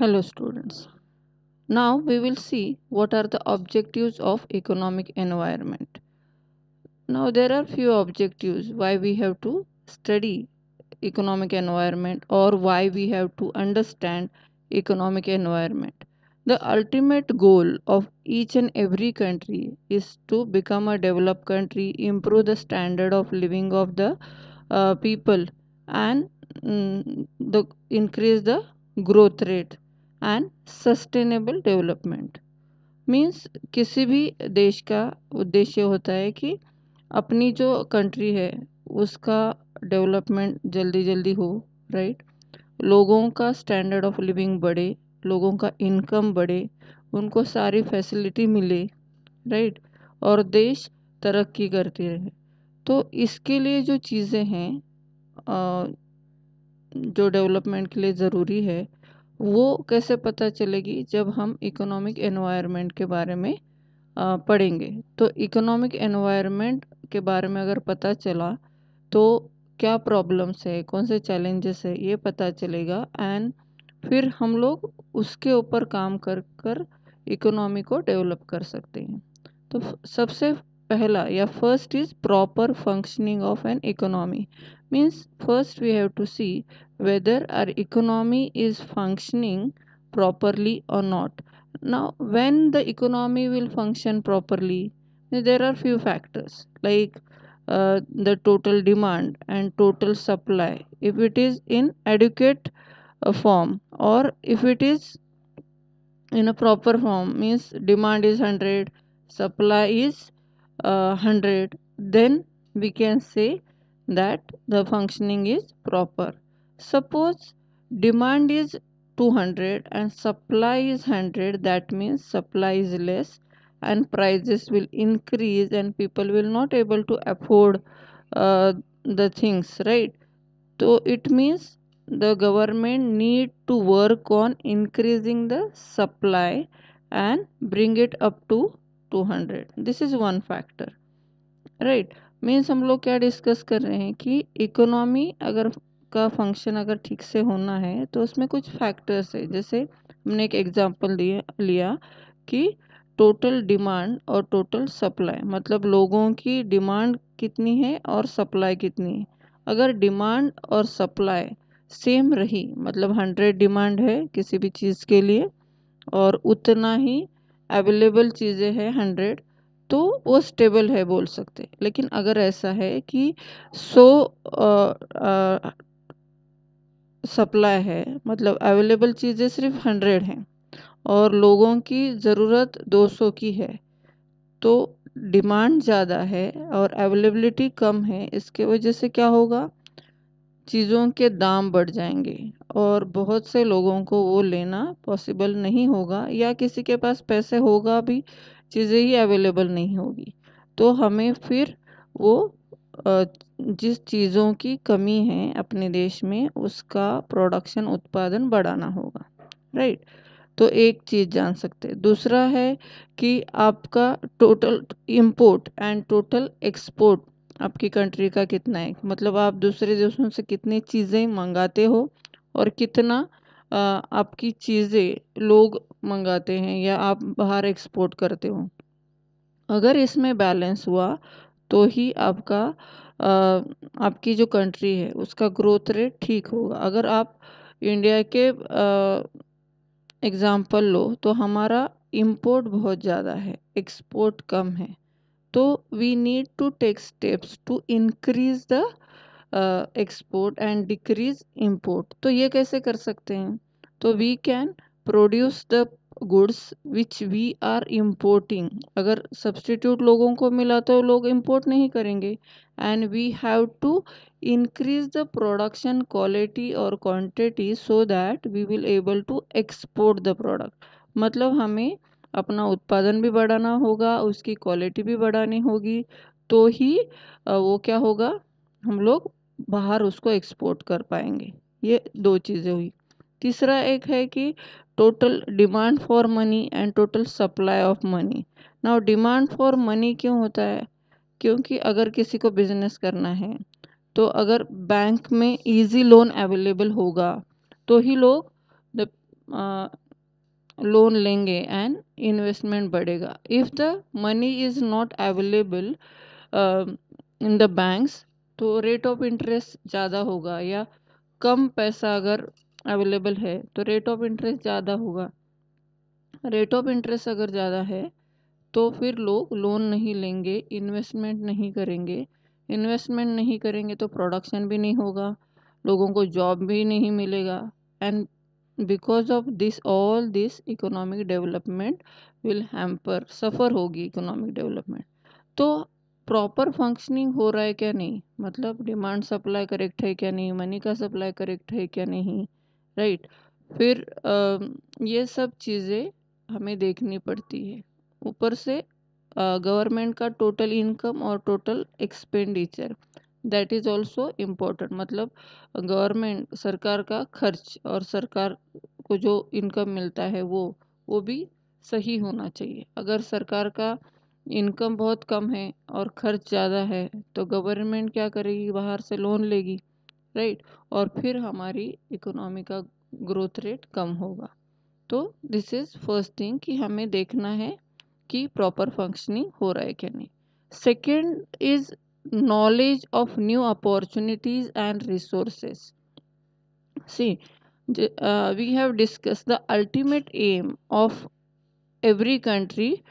Hello students. Now we will see what are the objectives of economic environment. Now there are few objectives why we have to study economic environment or why we have to understand economic environment. The ultimate goal of each and every country is to become a developed country, improve the standard of living of the uh, people and mm, the increase the growth rate and sustainable development means किसी भी देश का उद्देश्य होता है कि अपनी जो कंट्री है उसका डेवलपमेंट जल्दी जल्दी हो राइट लोगों का स्टैंडर्ड ऑफ लिविंग बढ़े लोगों का इनकम बढ़े उनको सारी फैसिलिटी मिले राइट और देश तरक्की करती रहे तो इसके लिए जो चीज़ें हैं जो डेवलपमेंट के लिए ज़रूरी है वो कैसे पता चलेगी जब हम इकोनॉमिक एनवायरनमेंट के बारे में पढ़ेंगे तो इकोनॉमिक एनवायरनमेंट के बारे में अगर पता चला तो क्या प्रॉब्लम्स है कौन से चैलेंजेस है ये पता चलेगा एंड फिर हम लोग उसके ऊपर काम कर कर इकोनॉमी को डेवलप कर सकते हैं तो सबसे pehla first is proper functioning of an economy means first we have to see whether our economy is functioning properly or not now when the economy will function properly there are few factors like uh, the total demand and total supply if it is in adequate uh, form or if it is in a proper form means demand is 100 supply is 100 then we can say that the functioning is proper suppose demand is 200 and supply is 100 that means supply is less and prices will increase and people will not able to afford uh, the things right so it means the government need to work on increasing the supply and bring it up to two hundred this is one factor right means हम लोग क्या discuss कर रहे हैं कि economy अगर का function अगर ठीक से होना है तो उसमें कुछ फैक्टर्स है जैसे हमने एक एग्जांपल दिया लिया कि टोटल डिमांड और टोटल सप्लाई मतलब लोगों की डिमांड कितनी है और सप्लाई कितनी है अगर डिमांड और सप्लाई सेम रही मतलब हंड्रेड डिमांड है किसी भी चीज़ के लिए और उतना ही अवेलेबल चीज़ें हैं हंड्रेड तो वो स्टेबल है बोल सकते लेकिन अगर ऐसा है कि सौ सप्लाई है मतलब अवेलेबल चीज़ें सिर्फ हंड्रेड हैं और लोगों की ज़रूरत दो सौ की है तो डिमांड ज़्यादा है और अवेलेबिलिटी कम है इसके वजह से क्या होगा चीज़ों के दाम बढ़ जाएंगे और बहुत से लोगों को वो लेना पॉसिबल नहीं होगा या किसी के पास पैसे होगा भी चीज़ें ही अवेलेबल नहीं होगी तो हमें फिर वो जिस चीज़ों की कमी है अपने देश में उसका प्रोडक्शन उत्पादन बढ़ाना होगा राइट तो एक चीज़ जान सकते हैं दूसरा है कि आपका total import and total export आपकी कंट्री का कितना है मतलब आप दूसरे देशों से कितनी चीज़ें मंगाते हो और कितना आपकी चीज़ें लोग मंगाते हैं या आप बाहर एक्सपोर्ट करते हो अगर इसमें बैलेंस हुआ तो ही आपका आपकी जो कंट्री है उसका ग्रोथ रेट ठीक होगा अगर आप इंडिया के एग्ज़ाम्पल लो तो हमारा इम्पोर्ट बहुत ज़्यादा है एक्सपोर्ट कम है तो we need to take steps to increase the export and decrease import तो ये कैसे कर सकते हैं तो we can produce the goods which we are importing अगर सब्सटीट्यूट लोगों को मिला तो लोग इम्पोर्ट नहीं करेंगे and we have to increase the production quality और quantity so that we will able to export the product मतलब हमें अपना उत्पादन भी बढ़ाना होगा उसकी क्वालिटी भी बढ़ानी होगी तो ही वो क्या होगा हम लोग बाहर उसको एक्सपोर्ट कर पाएंगे ये दो चीज़ें हुई तीसरा एक है कि total demand for money and total supply of money now demand for money क्यों होता है क्योंकि अगर किसी को बिजनेस करना है तो अगर बैंक में इजी लोन अवेलेबल होगा तो ही लोग लोन लेंगे एंड इन्वेस्टमेंट बढ़ेगा if the money is not available in the banks तो रेट ऑफ इंटरेस्ट ज़्यादा होगा या कम पैसा अगर अवेलेबल है तो रेट ऑफ इंटरेस्ट ज़्यादा होगा रेट ऑफ इंटरेस्ट अगर ज़्यादा है तो फिर लोग लोन नहीं लेंगे इन्वेस्टमेंट नहीं करेंगे इन्वेस्टमेंट नहीं करेंगे तो प्रोडक्शन भी नहीं होगा लोगों को जॉब भी नहीं मिलेगा and because of this all this economic development will hamper suffer होगी इकोनॉमिक डेवलपमेंट तो प्रॉपर फंक्शनिंग हो रहा है क्या नहीं मतलब डिमांड सप्लाई करेक्ट है क्या नहीं मनी का सप्लाई करेक्ट है क्या नहीं राइट फिर आ, ये सब चीज़ें हमें देखनी पड़ती है ऊपर से गवर्नमेंट का टोटल इनकम और total expenditure that is also important मतलब गवर्नमेंट सरकार का खर्च और सरकार को जो इनकम मिलता है वो वो भी सही होना चाहिए अगर सरकार का इनकम बहुत कम है और खर्च ज़्यादा है तो गवर्नमेंट क्या करेगी बाहर से लोन लेगी राइट और फिर हमारी इकोनॉमी का ग्रोथ रेट कम होगा तो दिस इज़ फर्स्ट थिंग कि हमें देखना है कि प्रॉपर फंक्शनिंग हो रहा है क्या नहीं second is knowledge of new opportunities and resources see uh, we have discussed the ultimate aim of every country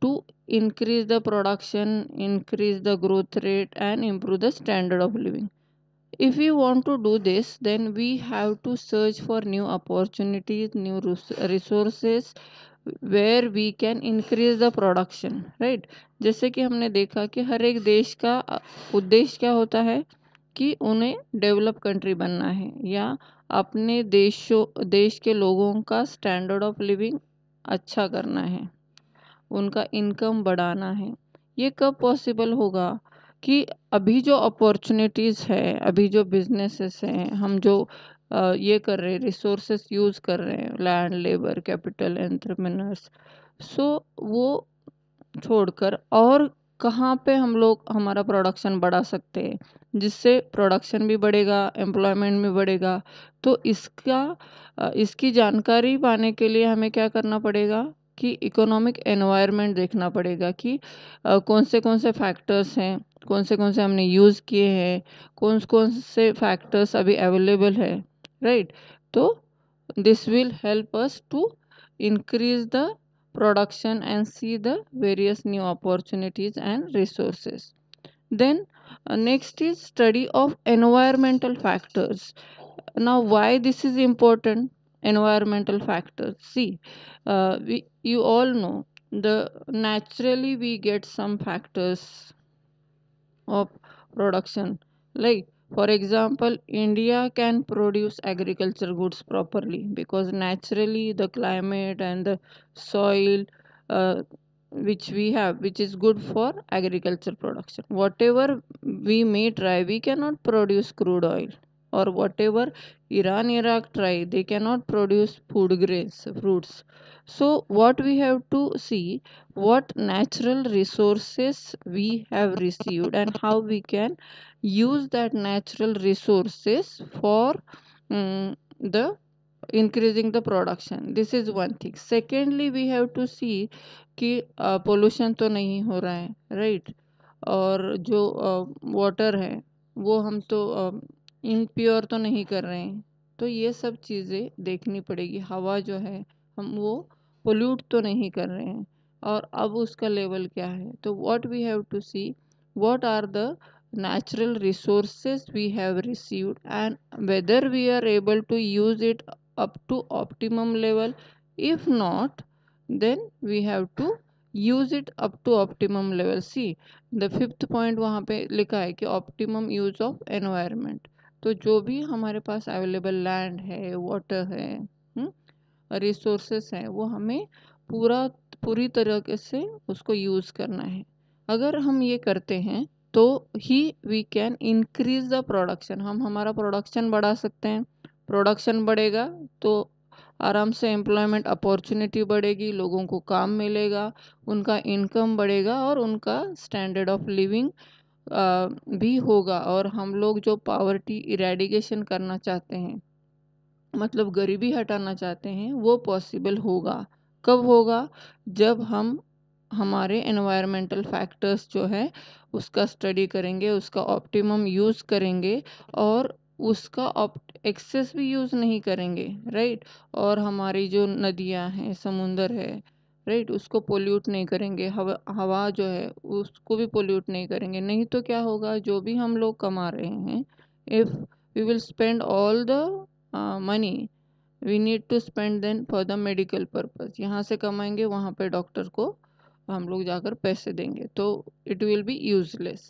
to increase the production increase the growth rate and improve the standard of living if we want to do this then we have to search for new opportunities new resources where we can increase the production right जैसे कि हमने देखा कि हर एक देश का उद्देश्य क्या होता है कि उन्हें डेवलप कंट्री बनना है या अपने देशों देश के लोगों का स्टैंडर्ड ऑफ लिविंग अच्छा करना है उनका इनकम बढ़ाना है ये कब पॉसिबल होगा कि अभी जो अपॉर्चुनिटीज़ है अभी जो बिजनेसेस हैं हम जो ये कर रहे हैं रिसोर्सेस यूज़ कर रहे हैं land labour capital entrepreneurs so वो छोड़कर और कहाँ पे हम लोग हमारा प्रोडक्शन बढ़ा सकते हैं जिससे प्रोडक्शन भी बढ़ेगा एम्प्लॉयमेंट भी बढ़ेगा तो इसका इसकी जानकारी पाने के लिए हमें क्या करना पड़ेगा कि इकोनॉमिक एनवायरनमेंट देखना पड़ेगा कि कौन से कौन से फैक्टर्स हैं कौन से कौन से हमने यूज़ किए हैं कौन कौन से फैक्टर्स अभी अवेलेबल है right so this will help us to increase the production and see the various new opportunities and resources then uh, next is study of environmental factors now why this is important environmental factors see uh, we you all know the naturally we get some factors of production like for example, India can produce agriculture goods properly because naturally the climate and the soil uh, which we have, which is good for agriculture production. Whatever we may try, we cannot produce crude oil or whatever Iran Iraq try they cannot produce food grains fruits so what we have to see what natural resources we have received and how we can use that natural resources for um, the increasing the production this is one thing secondly we have to see कि uh, pollution to नहीं हो रहा है right और जो water है वो हम तो इंक तो नहीं कर रहे हैं तो ये सब चीज़ें देखनी पड़ेगी हवा जो है हम वो पोल्यूट तो नहीं कर रहे हैं और अब उसका लेवल क्या है तो what we have to see what are the natural resources we have received and whether we are able to use it up to optimum level if not then we have to use it up to optimum level see the fifth point वहाँ पे लिखा है कि optimum use of environment तो जो भी हमारे पास अवेलेबल लैंड है वाटर है रिसोर्सेस हम्म, है वो हमें पूरा पूरी तरीके से उसको यूज़ करना है अगर हम ये करते हैं तो ही we can increase the production हम हमारा प्रोडक्शन बढ़ा सकते हैं प्रोडक्शन बढ़ेगा तो आराम से एम्प्लॉयमेंट अपॉर्चुनिटी बढ़ेगी लोगों को काम मिलेगा उनका इनकम बढ़ेगा और उनका स्टैंडर्ड ऑफ लिविंग भी होगा और हम लोग जो पावर्टी इरेडिकेशन करना चाहते हैं मतलब गरीबी हटाना चाहते हैं वो पॉसिबल होगा कब होगा जब हम हमारे एनवायरमेंटल फैक्टर्स जो है उसका स्टडी करेंगे उसका ऑप्टिमम यूज़ करेंगे और उसका एक्सेस भी यूज़ नहीं करेंगे राइट और हमारी जो नदियां हैं समुंदर है राइट उसको पोल्यूट नहीं करेंगे हवा हवा जो है उसको भी पोल्यूट नहीं करेंगे नहीं तो क्या होगा जो भी हम लोग कमा रहे हैं if we will spend all the money we need to spend then for the medical purpose यहाँ से कमाएंगे वहाँ पे डॉक्टर को हम लोग जाकर पैसे देंगे तो it will be useless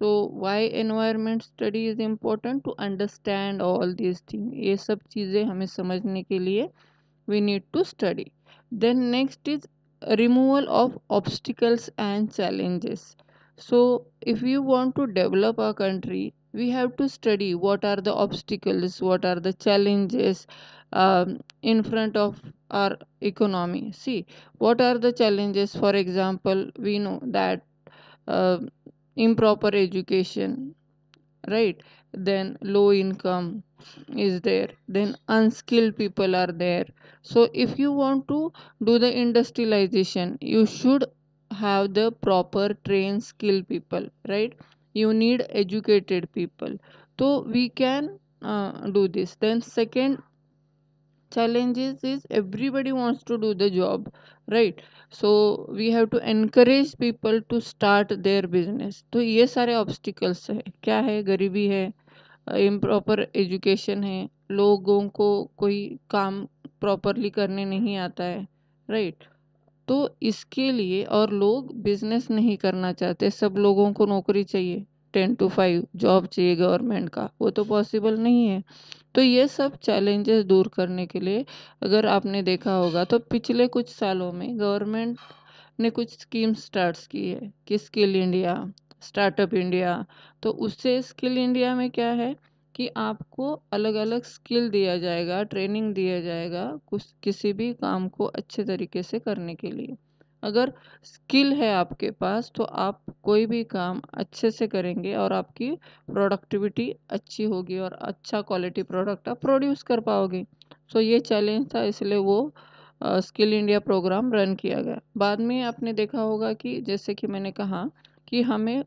so why environment study is important to understand all this thing ये सब चीज़ें हमें समझने के लिए we need to study then next is removal of obstacles and challenges so if you want to develop a country we have to study what are the obstacles what are the challenges um, in front of our economy see what are the challenges for example we know that uh, improper education right then low income is there then unskilled people are there so if you want to do the industrialization you should have the proper trained skilled people right you need educated people so we can uh, do this then second challenges is everybody wants to do the job right so we have to encourage people to start their business तो ये सारे obstacles है क्या है गरीबी है improper education है लोगों को कोई काम properly करने नहीं आता है right तो इसके लिए और लोग बिजनेस नहीं करना चाहते सब लोगों को नौकरी चाहिए टेन टू फाइव जॉब चाहिए गवर्नमेंट का वो तो पॉसिबल नहीं है तो ये सब चैलेंजेस दूर करने के लिए अगर आपने देखा होगा तो पिछले कुछ सालों में गवर्नमेंट ने कुछ स्कीम स्टार्ट की है कि स्किल इंडिया स्टार्टअप इंडिया तो उससे स्किल इंडिया में क्या है कि आपको अलग अलग स्किल दिया जाएगा ट्रेनिंग दिया जाएगा कुछ किसी भी काम को अच्छे तरीके से करने के लिए अगर स्किल है आपके पास तो आप कोई भी काम अच्छे से करेंगे और आपकी प्रोडक्टिविटी अच्छी होगी और अच्छा क्वालिटी प्रोडक्ट आप प्रोड्यूस कर पाओगे सो तो ये चैलेंज था इसलिए वो स्किल इंडिया प्रोग्राम रन किया गया बाद में आपने देखा होगा कि जैसे कि मैंने कहा कि हमें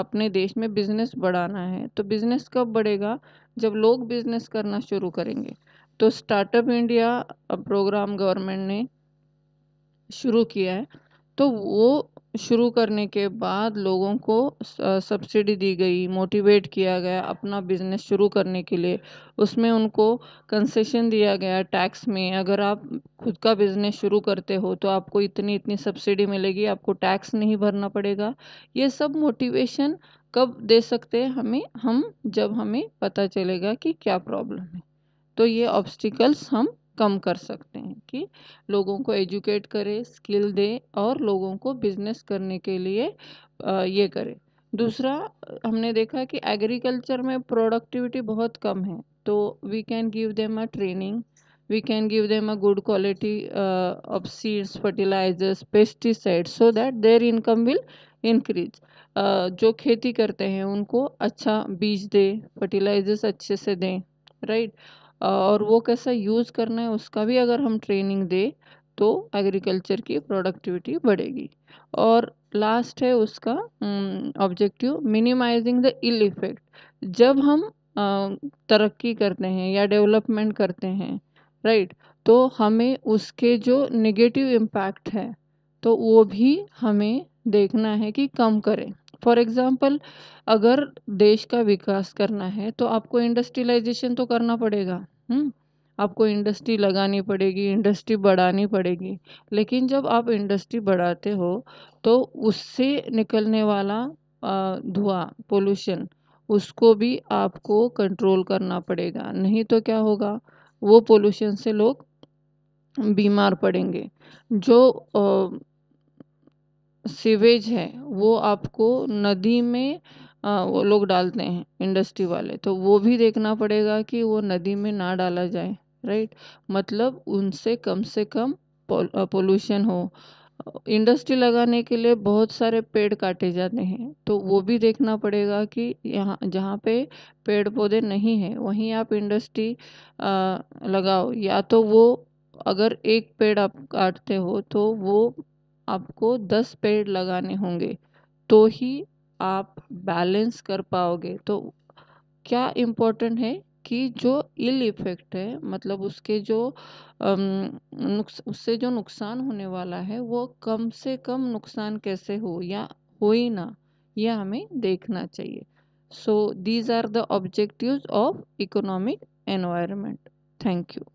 अपने देश में बिजनेस बढ़ाना है तो बिजनेस कब बढ़ेगा जब लोग बिजनेस करना शुरू करेंगे तो स्टार्टअप इंडिया प्रोग्राम गवर्नमेंट ने शुरू किया है तो वो शुरू करने के बाद लोगों को सब्सिडी दी गई मोटिवेट किया गया अपना बिजनेस शुरू करने के लिए उसमें उनको कंसेशन दिया गया टैक्स में अगर आप खुद का बिजनेस शुरू करते हो तो आपको इतनी इतनी सब्सिडी मिलेगी आपको टैक्स नहीं भरना पड़ेगा ये सब मोटिवेशन कब दे सकते हैं हमें हम जब हमें पता चलेगा कि क्या प्रॉब्लम है तो ये ऑब्स्टिकल्स हम कम कर सकते हैं कि लोगों को एजुकेट करें स्किल दें और लोगों को बिजनेस करने के लिए ये करें दूसरा हमने देखा कि एग्रीकल्चर में प्रोडक्टिविटी बहुत कम है तो we can give them a training we can give them a good quality of seeds fertilisers pesticide so that their income will increase जो खेती करते हैं उनको अच्छा बीज दें फर्टिलाइजर्स अच्छे से दें राइट right? और वो कैसा यूज़ करना है उसका भी अगर हम ट्रेनिंग दें तो एग्रीकल्चर की प्रोडक्टिविटी बढ़ेगी और लास्ट है उसका objective minimising the ill effect जब हम तरक्की करते हैं या डेवलपमेंट करते हैं राइट तो हमें उसके जो नेगेटिव इम्पैक्ट है तो वो भी हमें देखना है कि कम करें फॉर एग्ज़ाम्पल अगर देश का विकास करना है तो आपको इंडस्ट्रियलाइजेशन तो करना पड़ेगा हम्म, आपको इंडस्ट्री लगानी पड़ेगी इंडस्ट्री बढ़ानी पड़ेगी लेकिन जब आप इंडस्ट्री बढ़ाते हो तो उससे निकलने वाला धुआं पोल्यूशन उसको भी आपको कंट्रोल करना पड़ेगा नहीं तो क्या होगा वो पोल्यूशन से लोग बीमार पड़ेंगे जो सीवेज है वो आपको नदी में वो लोग डालते हैं इंडस्ट्री वाले तो वो भी देखना पड़ेगा कि वो नदी में ना डाला जाए राइट मतलब उनसे कम से कम पोल्यूशन हो इंडस्ट्री लगाने के लिए बहुत सारे पेड़ काटे जाते हैं तो वो भी देखना पड़ेगा कि यहाँ जहाँ पे पेड़ पौधे नहीं हैं वहीं आप इंडस्ट्री लगाओ या तो वो अगर एक पेड़ आप काटते हो तो वो आपको दस पेड़ लगाने होंगे तो ही आप बैलेंस कर पाओगे तो क्या इम्पोर्टेंट है कि जो इल इफ़ेक्ट है मतलब उसके जो उससे जो नुकसान होने वाला है वो कम से कम नुकसान कैसे हो या हो ही ना ये हमें देखना चाहिए so these are the objectives of economic environment thank you